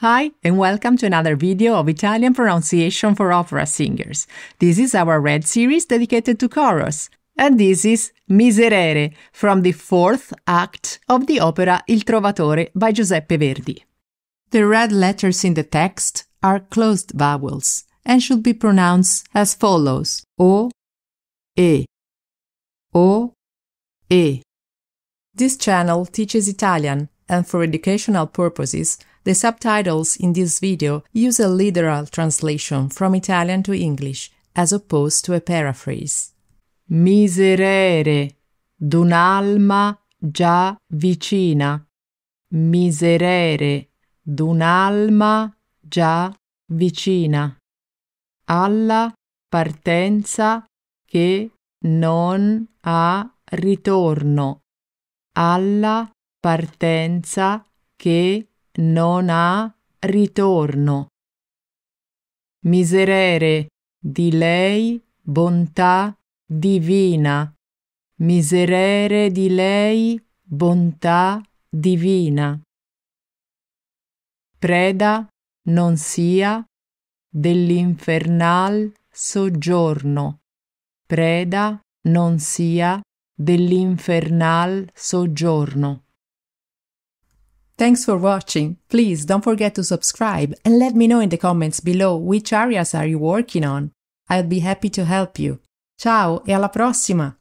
Hi, and welcome to another video of Italian pronunciation for opera singers. This is our red series dedicated to chorus, and this is Miserere from the fourth act of the opera Il Trovatore by Giuseppe Verdi. The red letters in the text are closed vowels and should be pronounced as follows O, E, O, E. This channel teaches Italian and for educational purposes, the subtitles in this video use a literal translation from Italian to English as opposed to a paraphrase. Miserere d'un'alma già vicina. Miserere d'un'alma già vicina. Alla partenza che non ha ritorno. Alla partenza che non ha ritorno. Miserere di lei bontà divina, miserere di lei bontà divina. Preda non sia dell'infernal soggiorno, preda non sia dell'infernal soggiorno. Thanks for watching. Please don't forget to subscribe and let me know in the comments below which areas are you working on. I'd be happy to help you. Ciao e alla prossima!